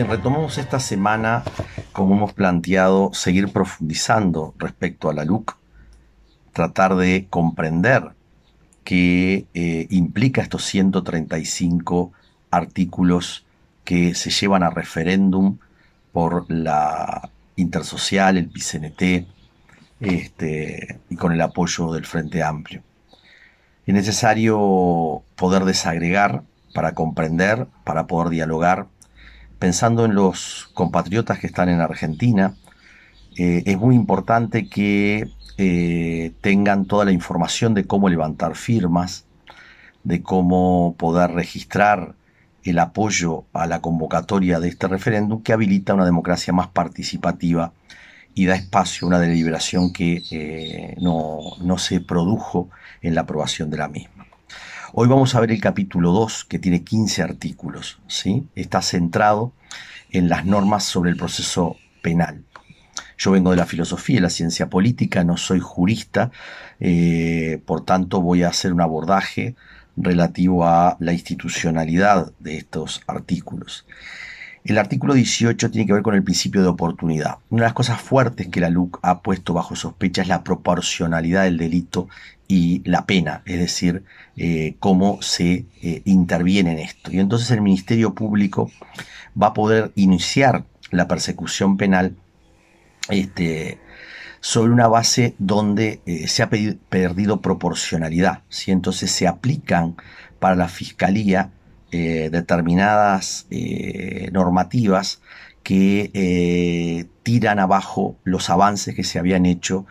Bien, retomamos esta semana, como hemos planteado, seguir profundizando respecto a la LUC, tratar de comprender qué eh, implica estos 135 artículos que se llevan a referéndum por la intersocial, el PCNT, este, y con el apoyo del Frente Amplio. Es necesario poder desagregar para comprender, para poder dialogar, pensando en los compatriotas que están en Argentina, eh, es muy importante que eh, tengan toda la información de cómo levantar firmas, de cómo poder registrar el apoyo a la convocatoria de este referéndum que habilita una democracia más participativa y da espacio a una deliberación que eh, no, no se produjo en la aprobación de la misma. Hoy vamos a ver el capítulo 2, que tiene 15 artículos. Está centrado en las normas sobre el proceso penal. Yo vengo de la filosofía y la ciencia política, no soy jurista, eh, por tanto voy a hacer un abordaje relativo a la institucionalidad de estos artículos. El artículo 18 tiene que ver con el principio de oportunidad. Una de las cosas fuertes que la LUC ha puesto bajo sospecha es la proporcionalidad del delito y la pena, es decir, eh, cómo se eh, interviene en esto. Y entonces el Ministerio Público va a poder iniciar la persecución penal este, sobre una base donde eh, se ha perdido proporcionalidad. Si Entonces se aplican para la Fiscalía eh, determinadas eh, normativas que eh, tiran abajo los avances que se habían hecho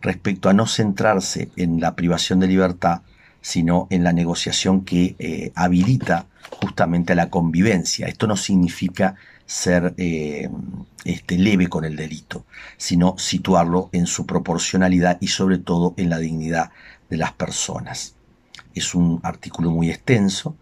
respecto a no centrarse en la privación de libertad, sino en la negociación que habilita justamente a la convivencia. Esto no significa ser este, leve con el delito, sino situarlo en su proporcionalidad y sobre todo en la dignidad de las personas. Es un artículo muy extenso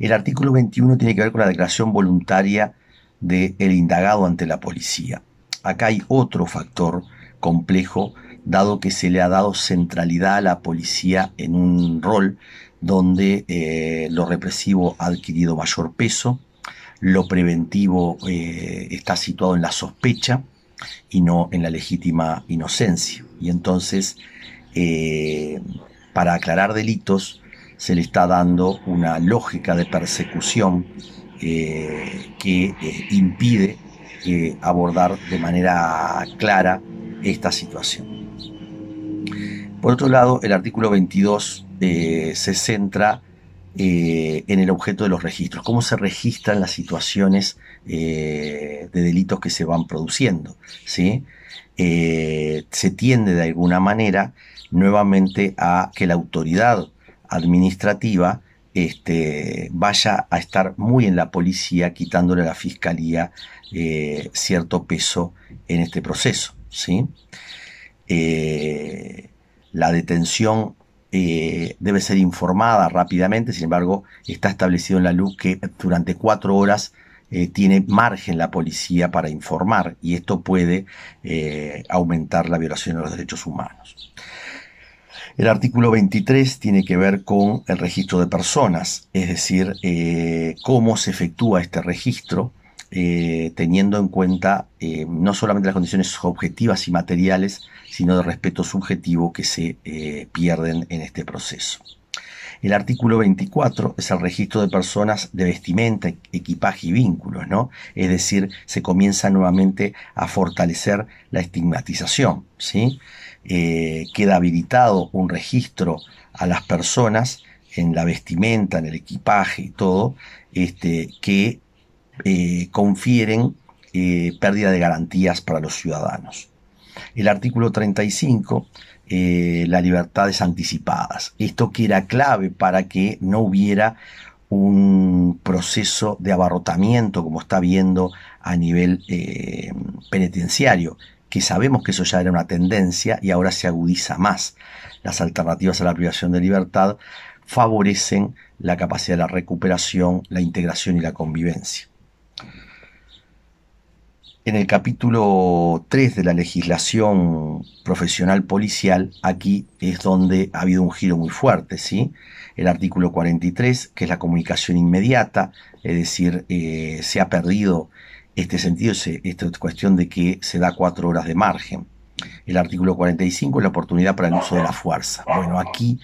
el artículo 21 tiene que ver con la declaración voluntaria del indagado ante la policía. Acá hay otro factor complejo, dado que se le ha dado centralidad a la policía en un rol donde eh, lo represivo ha adquirido mayor peso, lo preventivo eh, está situado en la sospecha y no en la legítima inocencia. Y entonces, eh, para aclarar delitos, se le está dando una lógica de persecución eh, que eh, impide eh, abordar de manera clara esta situación. Por otro lado, el artículo 22 se centra en el objeto de los registros, cómo se registran las situaciones de delitos que se van produciendo. se tiende de alguna manera nuevamente a que la autoridad administrativa este, vaya a estar muy en la policía, quitándole a la fiscalía eh, cierto peso en este proceso. ¿sí? Eh, la detención eh, debe ser informada rápidamente, sin embargo, está establecido en la luz que durante cuatro horas tiene margen la policía para informar y esto puede aumentar la violación de los derechos humanos. El artículo 23 tiene que ver con el registro de personas, es decir, eh, cómo se efectúa este registro. Eh, teniendo en cuenta eh, no solamente las condiciones objetivas y materiales, sino de respeto subjetivo que se pierden en este proceso. El artículo 24 es el registro de personas de vestimenta, equipaje y vínculos, ¿no? Es decir, se comienza nuevamente a fortalecer la estigmatización, ¿sí? Eh, queda habilitado un registro a las personas en la vestimenta, en el equipaje y todo, este, que eh, confieren eh, pérdida de garantías para los ciudadanos. El artículo 35, las libertades anticipadas. Esto que era clave para que no hubiera un proceso de abarrotamiento como está viendo a nivel penitenciario, que sabemos que eso ya era una tendencia y ahora se agudiza más. Las alternativas a la privación de libertad favorecen la capacidad de la recuperación, la integración y la convivencia. En el capítulo 3 de la legislación profesional policial, aquí es donde ha habido un giro muy fuerte, ¿sí? El artículo 43, que es la comunicación inmediata, es decir, eh, se ha perdido este sentido, esta cuestión de que se da cuatro horas de margen. El artículo 45 es la oportunidad para el uso de la fuerza. Bueno, aquí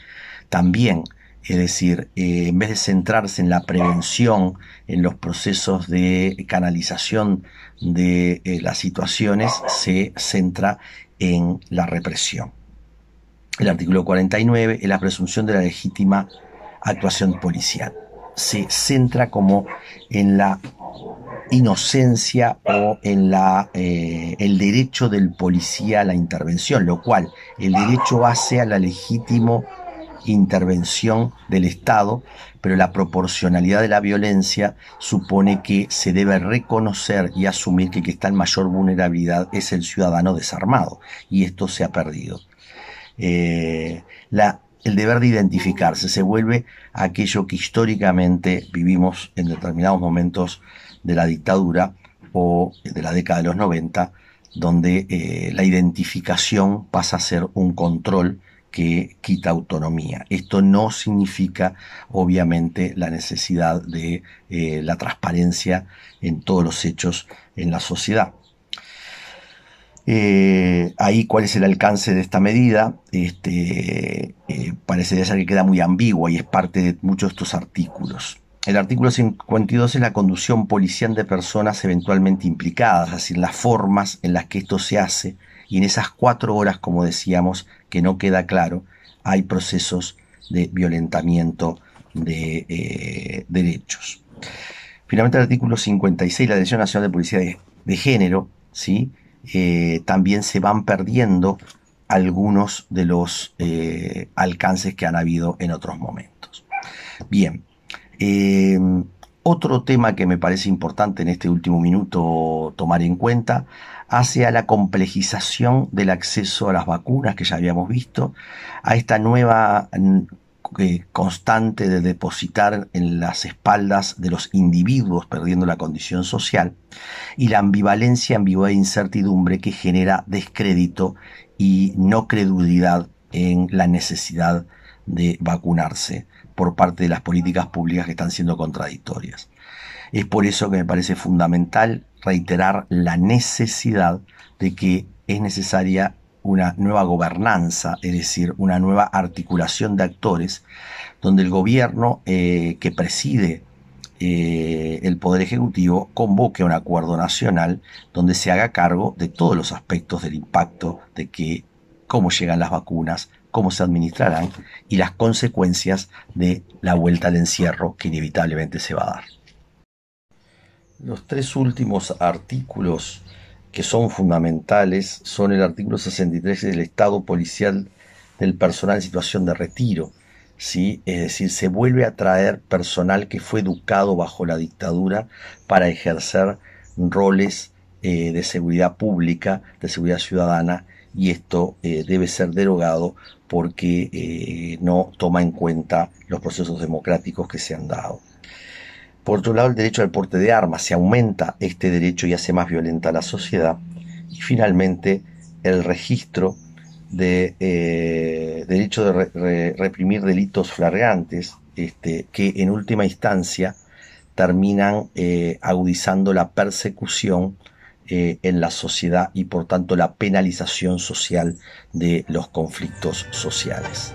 también, es decir, eh, en vez de centrarse en la prevención, en los procesos de canalización de eh, las situaciones, se centra en la represión. El artículo 49 es la presunción de la legítima actuación policial. Se centra como en la inocencia o en la, eh, el derecho del policía a la intervención, lo cual el derecho hace a la legítimo intervención del Estado, pero la proporcionalidad de la violencia supone que se debe reconocer y asumir que el que está en mayor vulnerabilidad es el ciudadano desarmado, y esto se ha perdido. Eh, el deber de identificarse se vuelve aquello que históricamente vivimos en determinados momentos de la dictadura o de la década de los 90, donde eh, la identificación pasa a ser un control que quita autonomía. Esto no significa, obviamente, la necesidad de eh, la transparencia en todos los hechos en la sociedad. Eh, ahí cuál es el alcance de esta medida, este, parece ser que queda muy ambigua y es parte de muchos de estos artículos. El artículo 52 es la conducción policial de personas eventualmente implicadas, es decir, las formas en las que esto se hace y en esas cuatro horas, como decíamos, que no queda claro, hay procesos de violentamiento de eh, derechos. Finalmente, el artículo 56, la Dirección Nacional de Policía de, Género, ¿sí? Eh, también se van perdiendo algunos de los eh, alcances que han habido en otros momentos. Bien, eh, otro tema que me parece importante en este último minuto tomar en cuenta hacia la complejización del acceso a las vacunas que ya habíamos visto, a esta nueva mm, eh, constante de depositar en las espaldas de los individuos perdiendo la condición social y la ambivalencia, ambigua e incertidumbre que genera descrédito y no credulidad en la necesidad de vacunarse por parte de las políticas públicas que están siendo contradictorias. Es por eso que me parece fundamental reiterar la necesidad de que es necesaria una nueva gobernanza, es decir, una nueva articulación de actores, donde el gobierno eh, que preside eh, el Poder Ejecutivo convoque un acuerdo nacional donde se haga cargo de todos los aspectos del impacto de que cómo llegan las vacunas, cómo se administrarán y las consecuencias de la vuelta al encierro que inevitablemente se va a dar. Los tres últimos artículos que son fundamentales son el artículo 63 del Estado policial del personal en situación de retiro, ¿sí? es decir, se vuelve a traer personal que fue educado bajo la dictadura para ejercer roles eh, de seguridad pública, de seguridad ciudadana, y esto eh, debe ser derogado porque eh, no toma en cuenta los procesos democráticos que se han dado. Por otro lado, el derecho al porte de armas se aumenta este derecho y hace más violenta la sociedad. Y finalmente, el registro de eh, derecho de reprimir delitos flagrantes, este, que en última instancia terminan eh, agudizando la persecución eh, en la sociedad y por tanto la penalización social de los conflictos sociales.